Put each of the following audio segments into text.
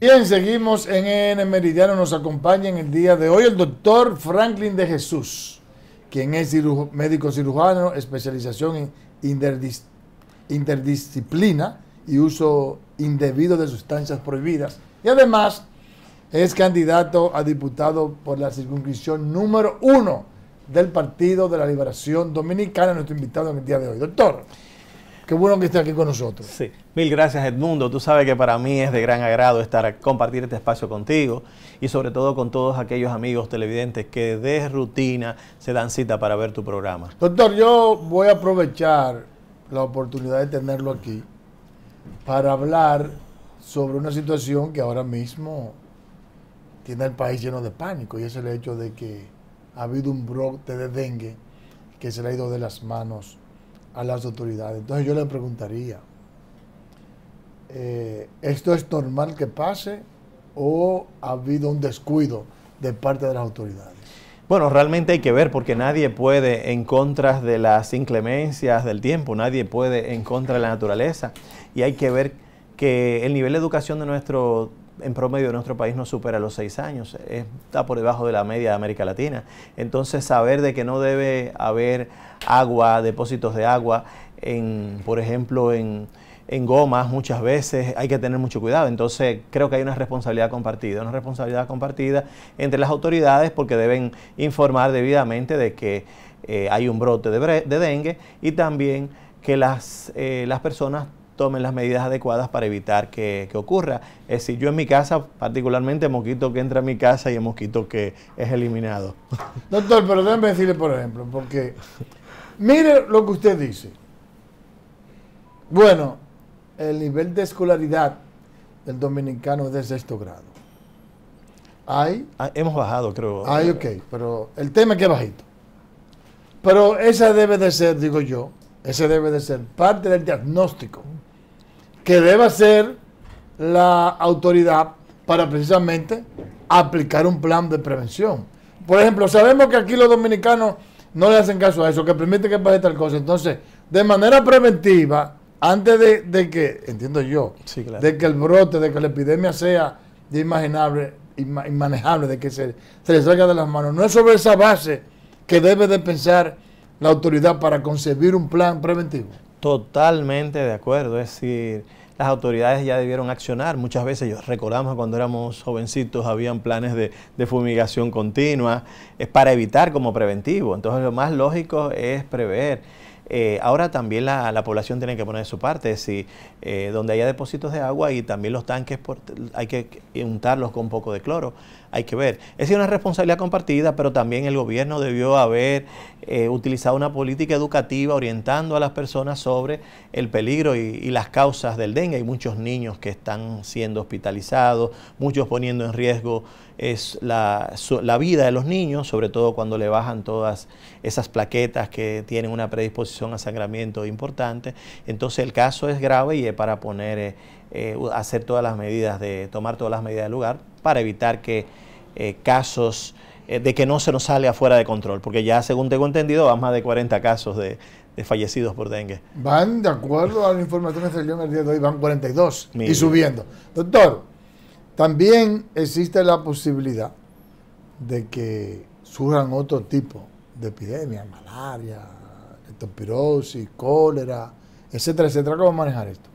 Bien, seguimos en EN Meridiano. Nos acompaña en el día de hoy el doctor Franklin de Jesús, quien es médico cirujano, especialización en interdisciplina y uso indebido de sustancias prohibidas. Y además es candidato a diputado por la circunscripción número uno del Partido de la Liberación Dominicana, nuestro invitado en el día de hoy. Doctor. Qué bueno que esté aquí con nosotros. Sí. Mil gracias, Edmundo. Tú sabes que para mí es de gran agrado estar compartir este espacio contigo y sobre todo con todos aquellos amigos televidentes que de rutina se dan cita para ver tu programa. Doctor, yo voy a aprovechar la oportunidad de tenerlo aquí para hablar sobre una situación que ahora mismo tiene el país lleno de pánico y es el hecho de que ha habido un brote de dengue que se le ha ido de las manos a las autoridades. Entonces yo le preguntaría, eh, ¿esto es normal que pase o ha habido un descuido de parte de las autoridades? Bueno, realmente hay que ver porque nadie puede en contra de las inclemencias del tiempo, nadie puede en contra de la naturaleza y hay que ver que el nivel de educación de nuestro en promedio de nuestro país no supera los seis años, eh, está por debajo de la media de América Latina. Entonces, saber de que no debe haber agua, depósitos de agua, en, por ejemplo, en, gomas muchas veces, hay que tener mucho cuidado. Entonces creo que hay una responsabilidad compartida, una responsabilidad compartida entre las autoridades porque deben informar debidamente de que eh, hay un brote de, dengue y también que las, eh, las personas tomen las medidas adecuadas para evitar que, ocurra. Es decir, yo en mi casa, particularmente, mosquito que entra a mi casa y el mosquito que es eliminado. Doctor, pero déjeme decirle, por ejemplo, porque mire lo que usted dice. Bueno, el nivel de escolaridad del dominicano es de sexto grado. Hay. Ah, hemos bajado, creo. Hay, ok, pero el tema es que bajito. Pero esa debe de ser, digo yo, ese debe de ser parte del diagnóstico que deba ser la autoridad para precisamente aplicar un plan de prevención. Por ejemplo, sabemos que aquí los dominicanos no le hacen caso a eso, que permite que pase tal cosa. Entonces, de manera preventiva, antes de, que, entiendo yo, de que el brote, de que la epidemia sea inimaginable, inmanejable, de que se, se le salga de las manos, no es sobre esa base que debe de pensar la autoridad para concebir un plan preventivo. Totalmente de acuerdo, es decir, las autoridades ya debieron accionar. Muchas veces yo, recordamos cuando éramos jovencitos habían planes de, fumigación continua es eh, para evitar como preventivo. Entonces lo más lógico es prever. Eh, ahora también la, la, población tiene que poner su parte, si decir, eh, donde haya depósitos de agua y también los tanques hay que untarlos con un poco de cloro hay que ver. Es una responsabilidad compartida, pero también el gobierno debió haber eh, utilizado una política educativa orientando a las personas sobre el peligro y, las causas del dengue. Hay muchos niños que están siendo hospitalizados, muchos poniendo en riesgo es la, vida de los niños, sobre todo cuando le bajan todas esas plaquetas que tienen una predisposición a sangramiento importante. Entonces el caso es grave y es para poner... Eh, eh, hacer todas las medidas, de tomar todas las medidas del lugar para evitar que eh, casos eh, de que no se nos sale afuera de control, porque ya según tengo entendido van más de 40 casos de, fallecidos por dengue. Van, de acuerdo a la información que salió en el día de hoy, van 42 y subiendo. Doctor, también existe la posibilidad de que surjan otro tipo de epidemias, malaria, leptospirosis, cólera, etcétera, etcétera. ¿Cómo manejar esto?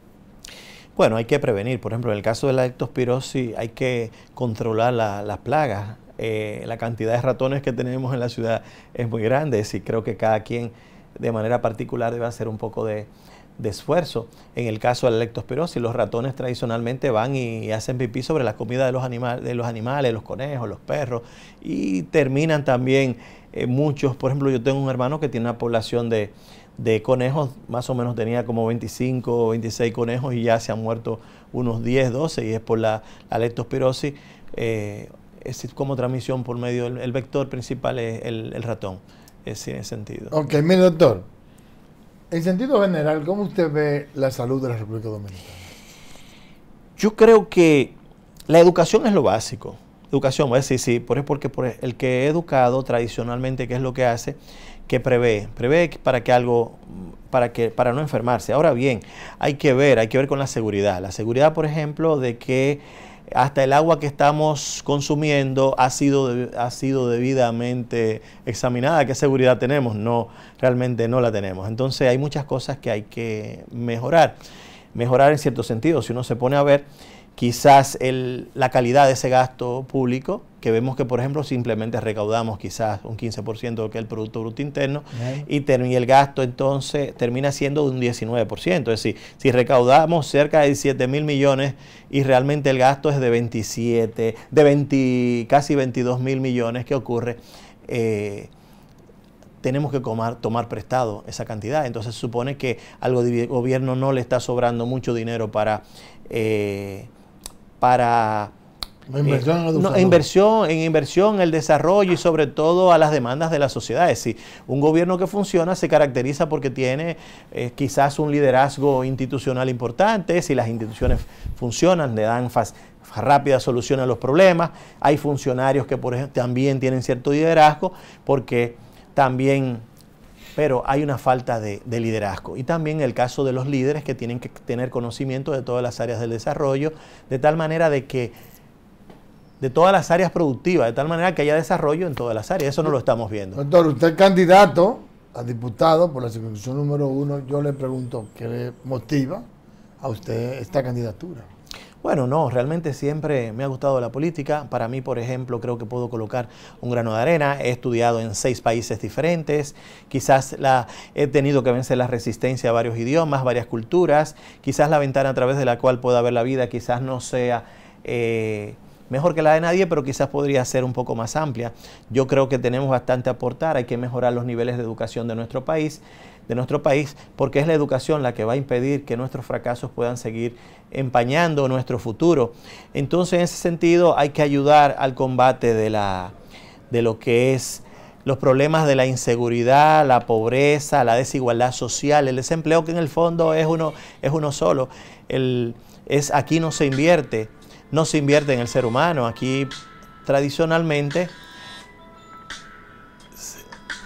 Bueno, hay que prevenir. Por ejemplo, en el caso de la leptospirosis hay que controlar las plagas. Eh, la cantidad de ratones que tenemos en la ciudad es muy grande, y creo que cada quien de manera particular debe hacer un poco de, esfuerzo. En el caso de la los ratones tradicionalmente van y hacen pipí sobre la comida de los, animales, de los animales, los conejos, los perros, y terminan también eh, muchos. Por ejemplo, yo tengo un hermano que tiene una población de, de conejos, más o menos tenía como 25 o 26 conejos y ya se han muerto unos 10, 12 y es por la, la leptospirosis. Eh, es como transmisión por medio, del el vector principal es el, ratón, es en ese sentido. Ok, mi doctor, en sentido general, ¿cómo usted ve la salud de la República Dominicana? Yo creo que la educación es lo básico. Educación, voy a decir, sí, por, porque el que he educado tradicionalmente, qué es lo que hace, que prevé, prevé para que algo, para que, para no enfermarse. Ahora bien, hay que ver, hay que ver con la seguridad. La seguridad, por ejemplo, de que hasta el agua que estamos consumiendo ha sido, ha sido debidamente examinada. ¿Qué seguridad tenemos? No, realmente no la tenemos. Entonces hay muchas cosas que hay que mejorar. Mejorar en cierto sentido, si uno se pone a ver quizás la calidad de ese gasto público, que vemos que, por ejemplo, simplemente recaudamos quizás un 15% de que el Producto Bruto Interno y, el gasto entonces termina siendo de un 19%. Es decir, si recaudamos cerca de 17 mil millones y realmente el gasto es de 27, de casi 22 mil millones, ¿qué ocurre? Eh, tenemos que tomar, prestado esa cantidad. Entonces supone que al gobierno no le está sobrando mucho dinero para... Eh, para Inversión en, eh, inversión, en inversión, el desarrollo y sobre todo a las demandas de la sociedad. Es decir, un gobierno que funciona se caracteriza porque tiene eh, quizás un liderazgo institucional importante, si las instituciones funcionan, le dan rápida solución a los problemas. Hay funcionarios que por ejemplo, también tienen cierto liderazgo porque también pero hay una falta de, liderazgo. Y también el caso de los líderes que tienen que tener conocimiento de todas las áreas del desarrollo, de tal manera de que de todas las áreas productivas, de tal manera que haya desarrollo en todas las áreas. Eso no lo estamos viendo. Doctor, usted candidato a diputado por la circunscripción número uno. Yo le pregunto, ¿qué le motiva a usted esta candidatura? Bueno, no, realmente siempre me ha gustado la política. Para mí, por ejemplo, creo que puedo colocar un grano de arena. He estudiado en seis países diferentes. Quizás la, he tenido que vencer la resistencia a varios idiomas, varias culturas. Quizás la ventana a través de la cual pueda ver la vida quizás no sea... Eh, mejor que la de nadie, pero quizás podría ser un poco más amplia. Yo creo que tenemos bastante a aportar, hay que mejorar los niveles de educación de nuestro país de nuestro país, porque es la educación la que va a impedir que nuestros fracasos puedan seguir empañando nuestro futuro. Entonces, en ese sentido, hay que ayudar al combate de, la, de lo que es los problemas de la inseguridad, la pobreza, la desigualdad social, el desempleo que en el fondo es uno, es uno solo. El, es, aquí no se invierte, no se invierte en el ser humano. Aquí tradicionalmente,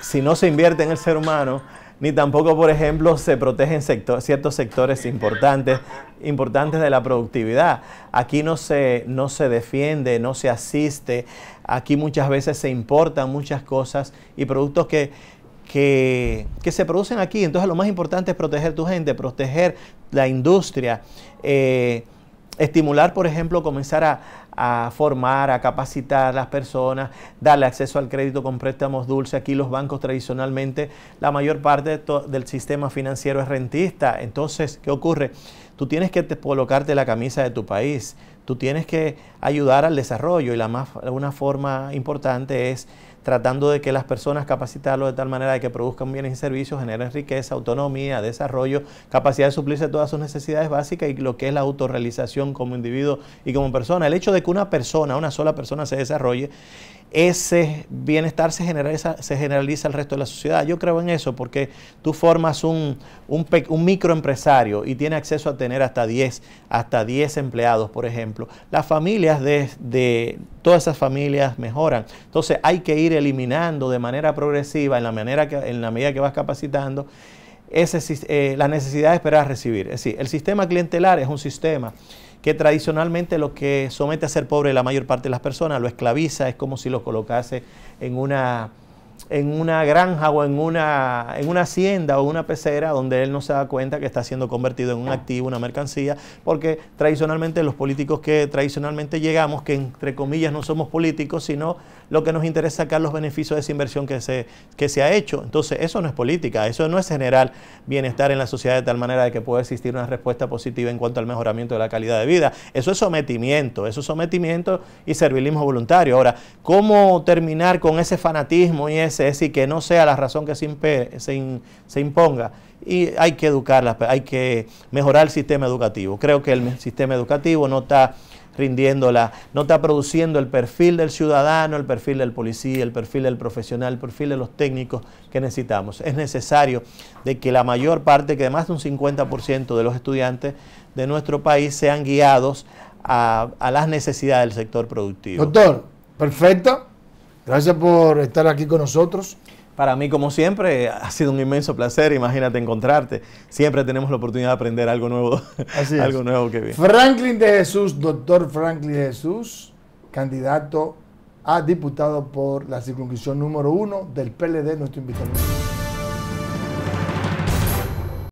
si no se invierte en el ser humano, ni tampoco, por ejemplo, se protegen ciertos sectores importantes, importantes de la productividad. Aquí no se, no se defiende, no se asiste, aquí muchas veces se importan muchas cosas y productos que, se producen aquí. Entonces lo más importante es proteger tu gente, proteger la industria, eh, estimular, por ejemplo, comenzar a, a formar, a capacitar a las personas, darle acceso al crédito con préstamos dulces. Aquí los bancos tradicionalmente, la mayor parte del sistema financiero es rentista. Entonces, ¿qué ocurre? Tú tienes que colocarte la camisa de tu país tú tienes que ayudar al desarrollo y la más, una forma importante es tratando de que las personas capacitarlo de tal manera de que produzcan bienes y servicios, generen riqueza, autonomía, desarrollo, capacidad de suplirse todas sus necesidades básicas y lo que es la autorrealización como individuo y como persona. El hecho de que una persona, una sola persona se desarrolle, ese bienestar se generaliza, se generaliza al resto de la sociedad. Yo creo en eso porque tú formas un, un, microempresario y tiene acceso a tener hasta 10, hasta 10 empleados, por ejemplo las familias de, todas esas familias mejoran. Entonces hay que ir eliminando de manera progresiva, en la, manera que, en la medida que vas capacitando, ese, eh, la necesidad de esperar recibir. Es decir, el sistema clientelar es un sistema que tradicionalmente lo que somete a ser pobre la mayor parte de las personas, lo esclaviza, es como si lo colocase en una en una granja o en una, en una hacienda o una pecera donde él no se da cuenta que está siendo convertido en un activo, una mercancía, porque tradicionalmente los políticos que tradicionalmente llegamos, que entre comillas no somos políticos, sino lo que nos interesa sacar los beneficios de esa inversión que se, que se ha hecho. Entonces, eso no es política, eso no es generar bienestar en la sociedad de tal manera de que pueda existir una respuesta positiva en cuanto al mejoramiento de la calidad de vida. Eso es sometimiento, eso es sometimiento y servilismo voluntario. Ahora, ¿cómo terminar con ese fanatismo y es decir, que no sea la razón que se, se, imponga. Y hay que educarlas, hay que mejorar el sistema educativo. Creo que el sistema educativo no está rindiéndola, no está produciendo el perfil del ciudadano, el perfil del policía, el perfil del profesional, el perfil de los técnicos que necesitamos. Es necesario de que la mayor parte, que más de un 50% de los estudiantes de nuestro país sean guiados a las necesidades del sector productivo. Doctor, perfecto. Gracias por estar aquí con nosotros. Para mí, como siempre, ha sido un inmenso placer, imagínate encontrarte. Siempre tenemos la oportunidad de aprender algo nuevo. Así algo nuevo que viene. Franklin de Jesús, doctor Franklin de Jesús, candidato a diputado por la circunscripción número uno del PLD, nuestro invitado.